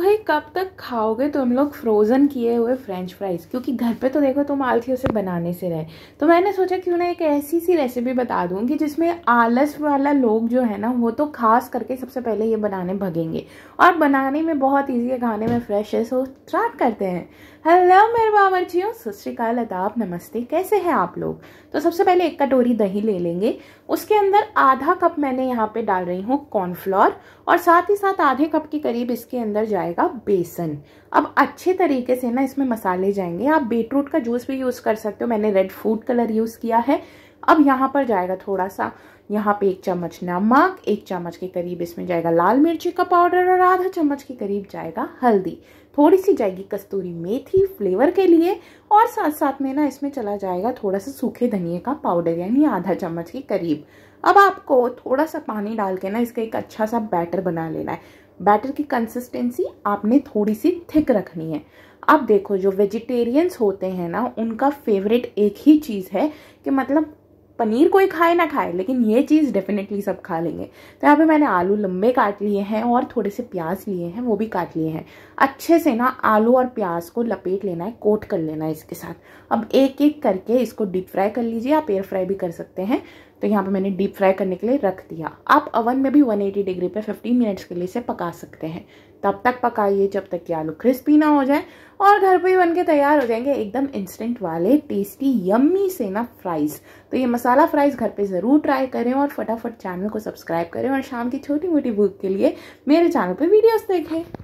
भाई कब तक खाओगे तुम लोग फ्रोज़न किए हुए फ्रेंच फ्राइज़ क्योंकि घर पे तो देखो तुम आलसी उसे बनाने से रहे तो मैंने सोचा क्यों ना एक ऐसी सी रेसिपी बता दूँ कि जिसमें आलस वाला लोग जो है ना वो तो खास करके सबसे पहले ये बनाने भगेंगे और बनाने में बहुत ईजी है खाने में फ्रेश है सो स्टार्ट करते हैं हेलो मेरे बावरचियों सत श्रीकाल अदाब नमस्ते कैसे हैं आप लोग तो सबसे पहले एक कटोरी दही ले लेंगे उसके अंदर आधा कप मैंने यहाँ पे डाल रही हूँ कॉर्नफ्लोर और साथ ही साथ आधे कप के करीब इसके अंदर जाए जाएगा बेसन अब अच्छे तरीके से ना इसमें मसाले जाएंगे आप बीटरूट का जूस भी यूज़ कर सकते हो मैंने रेड फूड कलर यूज़ किया है अब यहाँ पर जाएगा थोड़ा सा यहाँ पे एक चम्मच नमक एक चम्मच के करीब इसमें जाएगा लाल मिर्ची का पाउडर और आधा चम्मच के करीब जाएगा हल्दी थोड़ी सी जाएगी कस्तूरी मेथी फ्लेवर के लिए और साथ साथ में ना इसमें चला जाएगा थोड़ा सा सूखे धनिए का पाउडर यानी आधा चम्मच के करीब अब आपको थोड़ा सा पानी डाल के ना इसका एक अच्छा सा बैटर बना लेना है बैटर की कंसिस्टेंसी आपने थोड़ी सी थिक रखनी है अब देखो जो वेजिटेरियंस होते हैं ना उनका फेवरेट एक ही चीज़ है कि मतलब पनीर कोई खाए ना खाए लेकिन ये चीज़ डेफिनेटली सब खा लेंगे तो यहाँ पे मैंने आलू लंबे काट लिए हैं और थोड़े से प्याज लिए हैं वो भी काट लिए हैं अच्छे से ना आलू और प्याज को लपेट लेना है कोट कर लेना है इसके साथ अब एक एक करके इसको डीप फ्राई कर लीजिए आप एयर फ्राई भी कर सकते हैं तो यहाँ पर मैंने डीप फ्राई करने के लिए रख दिया आप ओवन में भी वन डिग्री पर फिफ्टीन मिनट्स के लिए इसे पका सकते हैं तब तक पकाइए जब तक कि आलू क्रिस्पी ना हो जाए और घर पर ही बन के तैयार हो जाएंगे एकदम इंस्टेंट वाले टेस्टी यम्मी से ना फ्राइज़ तो ये मसाला फ्राइज़ घर पे ज़रूर ट्राई करें और फटाफट चैनल को सब्सक्राइब करें और शाम की छोटी मोटी भूख के लिए मेरे चैनल पे वीडियोस देखें